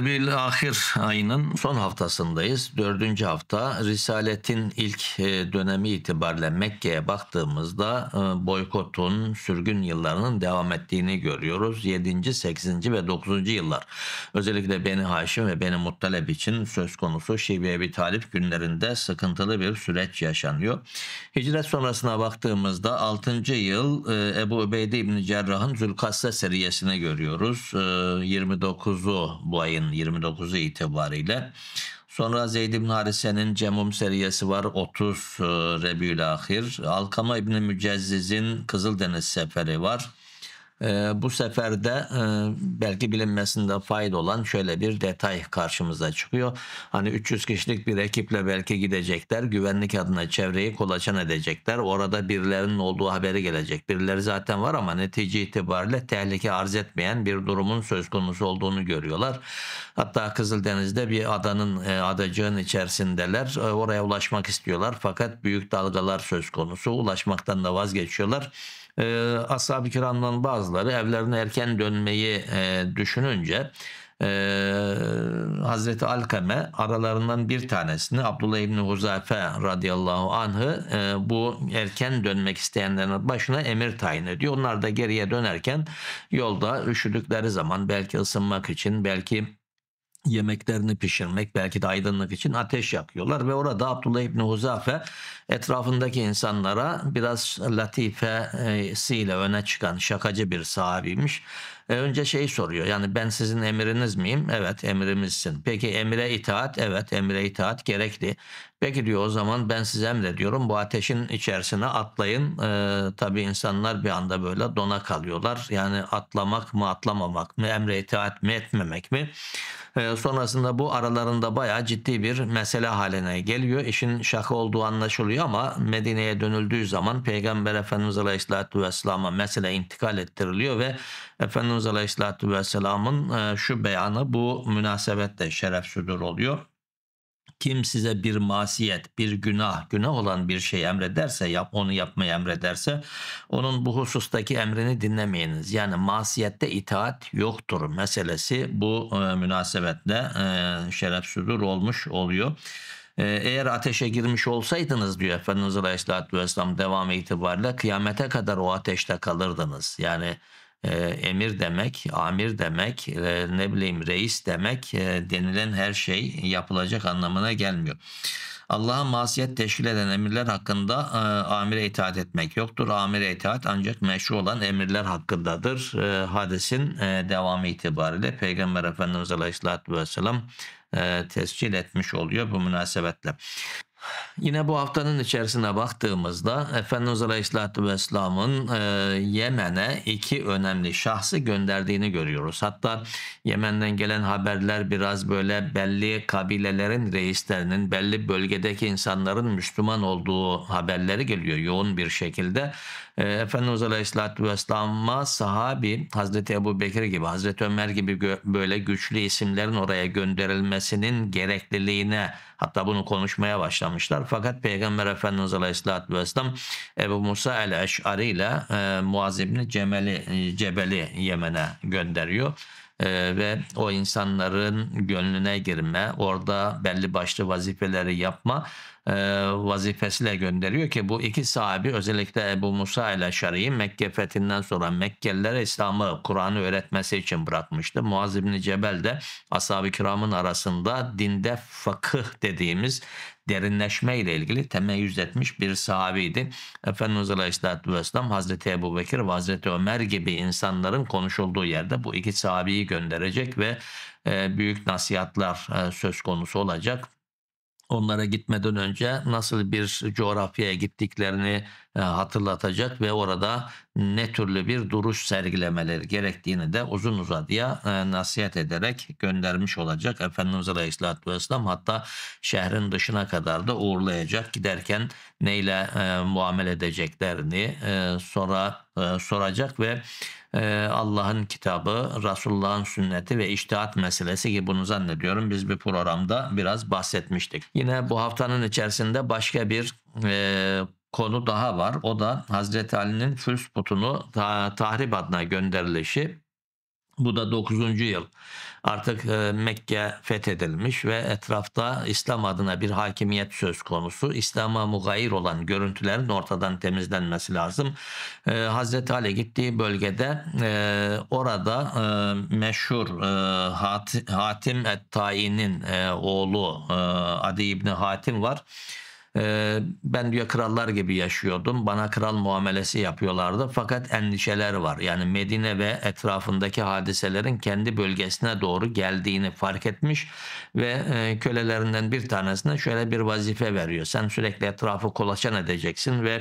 Rebül Ahir ayının son haftasındayız. Dördüncü hafta Risalet'in ilk e, dönemi itibariyle Mekke'ye baktığımızda e, boykotun, sürgün yıllarının devam ettiğini görüyoruz. Yedinci, sekizinci ve dokuzuncu yıllar. Özellikle Beni Haşim ve Beni Muttaleb için söz konusu Şibi Ebi Talip günlerinde sıkıntılı bir süreç yaşanıyor. Hicret sonrasına baktığımızda altıncı yıl e, Ebu Übeyde İbni Cerrah'ın Zülkasse seriyesini görüyoruz. 29'u bu ayın Şaban 29'u itibariyle. Sonra Zeyd bin Harise'nin Cemum seriyesi var 30 e, Rebül Ahir. Alkama İbni Mücezziz'in Kızıldeniz Seferi var. E, bu sefer de e, belki bilinmesinde fayda olan şöyle bir detay karşımıza çıkıyor. Hani 300 kişilik bir ekiple belki gidecekler. Güvenlik adına çevreyi kolaçan edecekler. Orada birilerinin olduğu haberi gelecek. Birileri zaten var ama netice itibariyle tehlike arz etmeyen bir durumun söz konusu olduğunu görüyorlar. Hatta Kızıldeniz'de bir adanın e, adacığın içerisindeler. E, oraya ulaşmak istiyorlar fakat büyük dalgalar söz konusu. Ulaşmaktan da vazgeçiyorlar e, ashab-ı kiramdan bazıları evlerine erken dönmeyi e, düşününce e, Hazreti Alkame aralarından bir tanesini Abdullah İbni Huzafe radıyallahu anh'ı e, bu erken dönmek isteyenlerin başına emir tayin ediyor. Onlar da geriye dönerken yolda üşüdükleri zaman belki ısınmak için belki yemeklerini pişirmek belki de aydınlık için ateş yakıyorlar ve orada Abdullah İbni Huzafe etrafındaki insanlara biraz latifesiyle e, öne çıkan şakacı bir sahibiymiş. E, önce şey soruyor yani ben sizin emiriniz miyim? Evet emrimizsin. Peki emire itaat? Evet emire itaat gerekli. Peki diyor o zaman ben size emrediyorum bu ateşin içerisine atlayın. E, tabii insanlar bir anda böyle dona kalıyorlar. Yani atlamak mı atlamamak mı emre itaat mi etmemek mi? E, sonrasında bu aralarında bayağı ciddi bir mesele haline geliyor. İşin şaka olduğu anlaşılıyor ama Medine'ye dönüldüğü zaman Peygamber Efendimiz Aleyhisselatü Vesselam'a mesele intikal ettiriliyor ve Efendimiz Efendimiz Aleyhisselatü Vesselam'ın e, şu beyanı bu münasebetle şeref sürdür oluyor. Kim size bir masiyet, bir günah, günah olan bir şey emrederse, yap, onu yapmayı emrederse, onun bu husustaki emrini dinlemeyiniz. Yani masiyette itaat yoktur meselesi bu e, münasebetle e, olmuş oluyor. E, eğer ateşe girmiş olsaydınız diyor Efendimiz Aleyhisselatü Vesselam devam itibariyle kıyamete kadar o ateşte kalırdınız. Yani e, emir demek, amir demek, e, ne bileyim reis demek e, denilen her şey yapılacak anlamına gelmiyor. Allah'a masiyet teşkil eden emirler hakkında e, amire itaat etmek yoktur. Amire itaat ancak meşru olan emirler hakkındadır. E, hadisin e, devamı itibariyle Peygamber Efendimiz Aleyhisselatü Vesselam e, tescil etmiş oluyor bu münasebetle. Yine bu haftanın içerisine baktığımızda Efendimiz Aleyhisselatü Vesselam'ın e, Yemen'e iki önemli şahsı gönderdiğini görüyoruz. Hatta Yemen'den gelen haberler biraz böyle belli kabilelerin reislerinin, belli bölgedeki insanların Müslüman olduğu haberleri geliyor yoğun bir şekilde e, Efendimiz Aleyhisselatü Vesselam'a sahabi Hazreti Ebu Bekir gibi Hazreti Ömer gibi gö- böyle güçlü isimlerin oraya gönderilmesinin gerekliliğine hatta bunu konuşmaya başlamışlar. Fakat Peygamber Efendimiz Aleyhisselatü Vesselam Ebu Musa el-Eş'ari ile e, Muaz İbni Cemeli, e, Cebeli Yemen'e gönderiyor. Ee, ve o insanların gönlüne girme, orada belli başlı vazifeleri yapma e, vazifesiyle gönderiyor ki bu iki sahibi özellikle Ebu Musa ile Şari'yi Mekke fethinden sonra Mekkelilere İslam'ı Kur'an'ı öğretmesi için bırakmıştı. Muaz İbni Cebel de ashab-ı kiramın arasında dinde fakıh dediğimiz derinleşme ile ilgili temeyyüz etmiş bir sahabeydi. Efendimiz Aleyhisselatü Vesselam Hazreti Ebu Bekir ve Hazreti Ömer gibi insanların konuşulduğu yerde bu iki sahabeyi gönderecek ve e, büyük nasihatlar e, söz konusu olacak onlara gitmeden önce nasıl bir coğrafyaya gittiklerini e, hatırlatacak ve orada ne türlü bir duruş sergilemeleri gerektiğini de uzun uzadıya e, nasihat ederek göndermiş olacak. Efendimiz Aleyhisselatü Vesselam hatta şehrin dışına kadar da uğurlayacak. Giderken neyle e, muamele edeceklerini sonra soracak ve e, Allah'ın kitabı, Resulullah'ın sünneti ve iştihat meselesi ki bunu zannediyorum biz bir programda biraz bahsetmiştik. Yine bu haftanın içerisinde başka bir e, konu daha var. O da Hazreti Ali'nin fürs putunu ta, tahrip adına gönderilişi. Bu da 9. yıl artık e, Mekke fethedilmiş ve etrafta İslam adına bir hakimiyet söz konusu. İslam'a mugayir olan görüntülerin ortadan temizlenmesi lazım. E, Hazreti Ali gittiği bölgede e, orada meşhur Hatim et-Tayi'nin oğlu Adi İbni Hatim var. Ee, ben diyor krallar gibi yaşıyordum. Bana kral muamelesi yapıyorlardı. Fakat endişeler var. Yani Medine ve etrafındaki hadiselerin kendi bölgesine doğru geldiğini fark etmiş ve e, kölelerinden bir tanesine şöyle bir vazife veriyor. Sen sürekli etrafı kolaçan edeceksin ve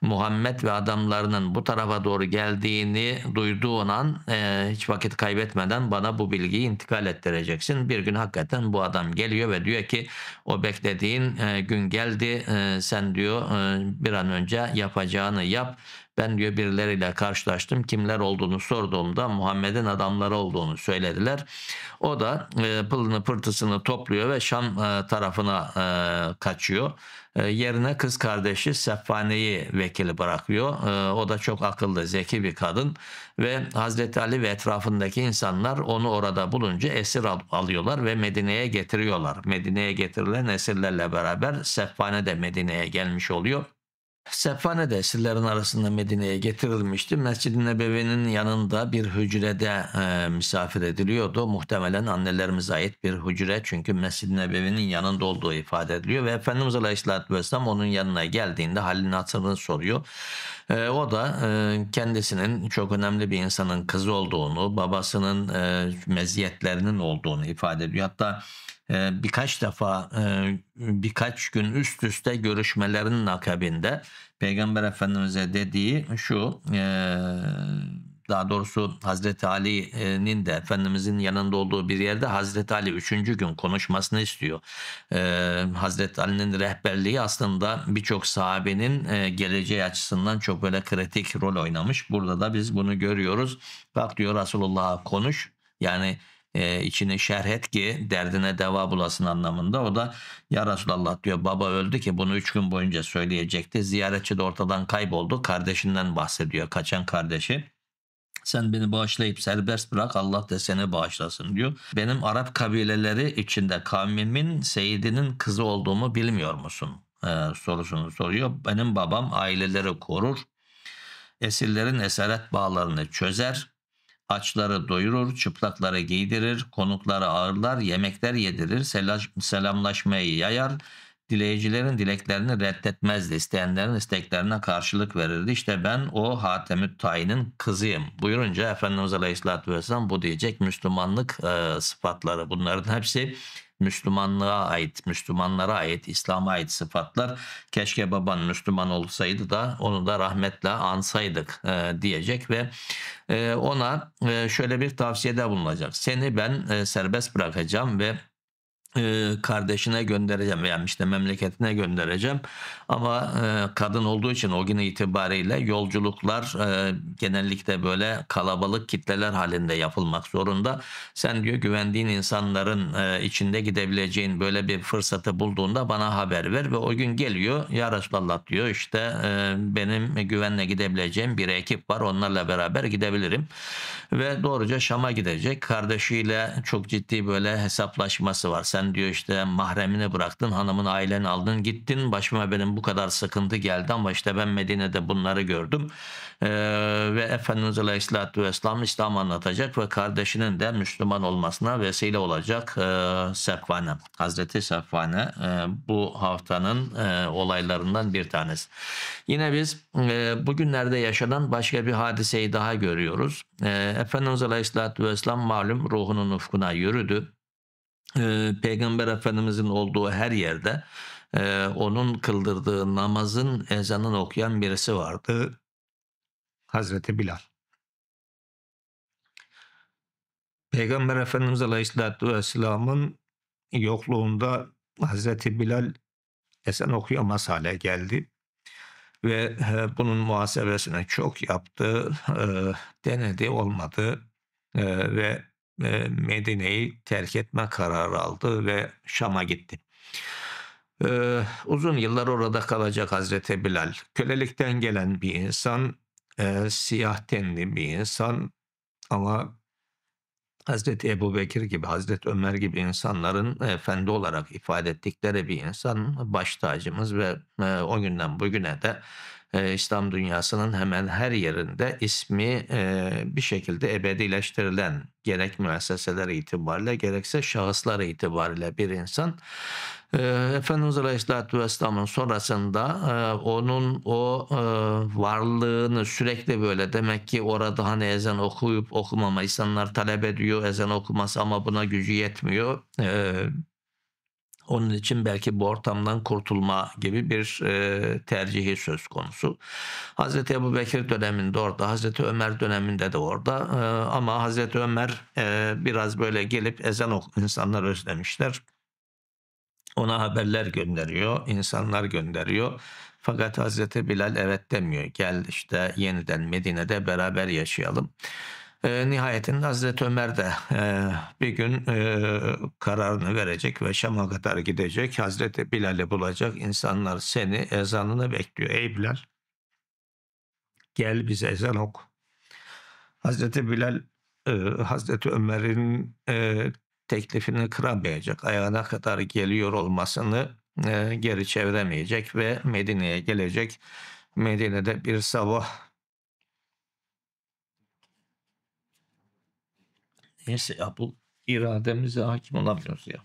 Muhammed ve adamlarının bu tarafa doğru geldiğini duyduğun an e, hiç vakit kaybetmeden bana bu bilgiyi intikal ettireceksin. Bir gün hakikaten bu adam geliyor ve diyor ki o beklediğin e, gün geldi ki sen diyor bir an önce yapacağını yap ben diyor birileriyle karşılaştım. Kimler olduğunu sorduğumda Muhammed'in adamları olduğunu söylediler. O da e, pılını pırtısını topluyor ve Şam e, tarafına e, kaçıyor. E, yerine kız kardeşi Seffane'yi vekili bırakıyor. E, o da çok akıllı, zeki bir kadın ve Hazreti Ali ve etrafındaki insanlar onu orada bulunca esir al- alıyorlar ve Medine'ye getiriyorlar. Medine'ye getirilen esirlerle beraber Seffane de Medine'ye gelmiş oluyor. Sefane de esirlerin arasında Medine'ye getirilmişti. Mescid-i Nebevi'nin yanında bir hücrede e, misafir ediliyordu. Muhtemelen annelerimize ait bir hücre çünkü Mescid-i Nebevi'nin yanında olduğu ifade ediliyor. Ve Efendimiz Aleyhisselatü Vesselam onun yanına geldiğinde halini hatırını soruyor. E, o da e, kendisinin çok önemli bir insanın kızı olduğunu, babasının e, meziyetlerinin olduğunu ifade ediyor. Hatta ee, birkaç defa e, birkaç gün üst üste görüşmelerinin akabinde Peygamber Efendimiz'e dediği şu e, daha doğrusu Hazreti Ali'nin de Efendimizin yanında olduğu bir yerde Hazreti Ali üçüncü gün konuşmasını istiyor. Ee, Hazreti Ali'nin rehberliği aslında birçok sahabenin e, geleceği açısından çok böyle kritik rol oynamış. Burada da biz bunu görüyoruz. Bak diyor Resulullah'a konuş yani e, içini şerh et ki derdine deva bulasın anlamında. O da ya Resulallah diyor baba öldü ki bunu üç gün boyunca söyleyecekti. Ziyaretçi de ortadan kayboldu. Kardeşinden bahsediyor kaçan kardeşi. Sen beni bağışlayıp serbest bırak Allah da seni bağışlasın diyor. Benim Arap kabileleri içinde kavmimin seyidinin kızı olduğumu bilmiyor musun? Ee, sorusunu soruyor. Benim babam aileleri korur, esirlerin esaret bağlarını çözer, Açları doyurur, çıplakları giydirir, konukları ağırlar, yemekler yedirir, selamlaşmayı yayar, dileyicilerin dileklerini reddetmezdi. isteyenlerin isteklerine karşılık verirdi. İşte ben o Hatemü Tayin'in kızıyım. Buyurunca Efendimiz Aleyhisselatü Vesselam bu diyecek Müslümanlık e, sıfatları bunların hepsi Müslümanlığa ait, Müslümanlara ait, İslam'a ait sıfatlar. Keşke baban Müslüman olsaydı da onu da rahmetle ansaydık e, diyecek ve e, ona e, şöyle bir tavsiyede bulunacak. Seni ben e, serbest bırakacağım ve e, kardeşine göndereceğim yani işte memleketine göndereceğim ama e, kadın olduğu için o gün itibariyle yolculuklar e, genellikle böyle kalabalık kitleler halinde yapılmak zorunda. Sen diyor güvendiğin insanların içinde gidebileceğin böyle bir fırsatı bulduğunda bana haber ver ve o gün geliyor ya Resulallah diyor işte benim güvenle gidebileceğim bir ekip var onlarla beraber gidebilirim ve doğruca Şam'a gidecek kardeşiyle çok ciddi böyle hesaplaşması var sen sen diyor işte mahremini bıraktın, hanımın ailen aldın, gittin. Başıma benim bu kadar sıkıntı geldi ama işte ben Medine'de bunları gördüm. Ee, ve Efendimiz Aleyhisselatü Vesselam İslam anlatacak ve kardeşinin de Müslüman olmasına vesile olacak e, Sefvane. Hazreti Sefvane e, bu haftanın e, olaylarından bir tanesi. Yine biz e, bugünlerde yaşanan başka bir hadiseyi daha görüyoruz. E, Efendimiz Aleyhisselatü Vesselam malum ruhunun ufkuna yürüdü e, Peygamber Efendimizin olduğu her yerde e, onun kıldırdığı namazın ezanını okuyan birisi vardı. Hazreti Bilal. Peygamber Efendimiz Aleyhisselatü Vesselam'ın yokluğunda Hazreti Bilal ezan okuyamaz hale geldi. Ve e, bunun muhasebesini çok yaptı, e, denedi, olmadı e, ve e, Medine'yi terk etme kararı aldı ve Şam'a gitti. E, uzun yıllar orada kalacak Hazreti Bilal. Kölelikten gelen bir insan, e, siyah tenli bir insan ama Hazreti Ebu Bekir gibi, Hazreti Ömer gibi insanların e, efendi olarak ifade ettikleri bir insan baş tacımız ve e, o günden bugüne de e, İslam dünyasının hemen her yerinde ismi bir şekilde ebedileştirilen gerek müesseseler itibariyle gerekse şahıslar itibariyle bir insan ee, Efendimiz Aleyhisselatü Vesselam'ın sonrasında e, onun o e, varlığını sürekli böyle demek ki orada hani ezan okuyup okumama insanlar talep ediyor ezan okuması ama buna gücü yetmiyor. E, onun için belki bu ortamdan kurtulma gibi bir e, tercihi söz konusu. Hazreti Ebu Bekir döneminde orada, Hazreti Ömer döneminde de orada e, ama Hazreti Ömer e, biraz böyle gelip ezan ok insanlar özlemişler ona haberler gönderiyor, insanlar gönderiyor. Fakat Hazreti Bilal evet demiyor. Gel işte yeniden Medine'de beraber yaşayalım. E, nihayetinde Hazreti Ömer de e, bir gün e, kararını verecek ve Şam'a kadar gidecek. Hazreti Bilal'i bulacak. İnsanlar seni ezanını bekliyor. Ey Bilal gel bize ezan ok. Hazreti Bilal e, Hazreti Ömer'in e, teklifini kıramayacak, ayağına kadar geliyor olmasını e, geri çeviremeyecek ve Medine'ye gelecek. Medine'de bir sabah neyse ya bu irademize hakim olamıyoruz ya.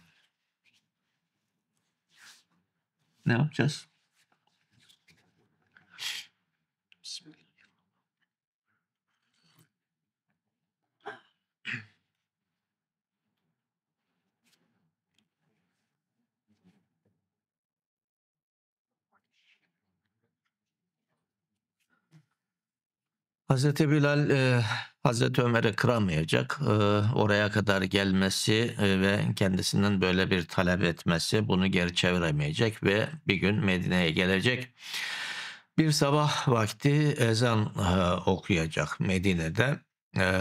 Ne yapacağız? Hazreti Bilal e, Hazreti Ömer'i kıramayacak. E, oraya kadar gelmesi e, ve kendisinden böyle bir talep etmesi bunu geri çeviremeyecek ve bir gün Medine'ye gelecek. Bir sabah vakti ezan e, okuyacak Medine'de e,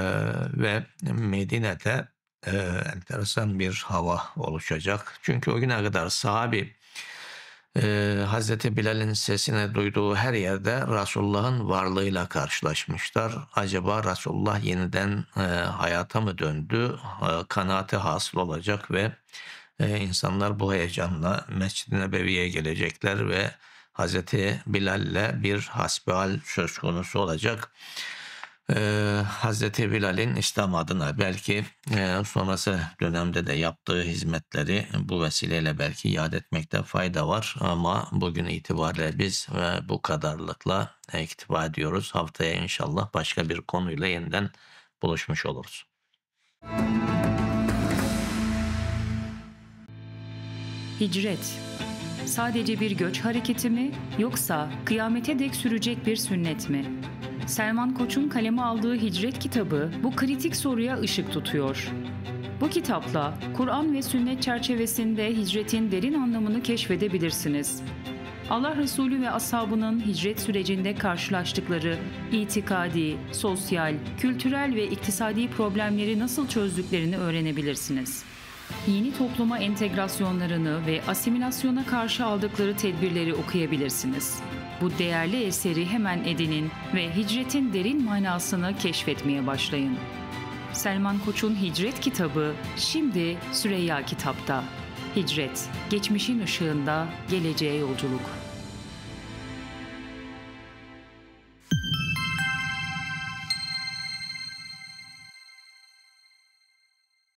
ve Medine'de e, enteresan bir hava oluşacak. Çünkü o güne kadar sahabi e, Hazreti Bilal'in sesini duyduğu her yerde Resulullah'ın varlığıyla karşılaşmışlar. Acaba Resulullah yeniden e, hayata mı döndü? E, kanaati hasıl olacak ve e, insanlar bu heyecanla Mescid-i Nebevi'ye gelecekler ve Hazreti Bilal'le bir hasbihal söz konusu olacak. Ee, Hazreti Bilal'in İslam adına belki e, sonrası dönemde de yaptığı hizmetleri bu vesileyle belki yad etmekte fayda var ama bugün itibariyle biz e, bu kadarlıkla e, iktifa ediyoruz. Haftaya inşallah başka bir konuyla yeniden buluşmuş oluruz. Hicret sadece bir göç hareketi mi yoksa kıyamete dek sürecek bir sünnet mi? Selman Koç'un kaleme aldığı Hicret kitabı bu kritik soruya ışık tutuyor. Bu kitapla Kur'an ve sünnet çerçevesinde hicretin derin anlamını keşfedebilirsiniz. Allah Resulü ve ashabının hicret sürecinde karşılaştıkları itikadi, sosyal, kültürel ve iktisadi problemleri nasıl çözdüklerini öğrenebilirsiniz yeni topluma entegrasyonlarını ve asimilasyona karşı aldıkları tedbirleri okuyabilirsiniz. Bu değerli eseri hemen edinin ve hicretin derin manasını keşfetmeye başlayın. Selman Koç'un Hicret kitabı şimdi Süreyya Kitap'ta. Hicret, geçmişin ışığında geleceğe yolculuk.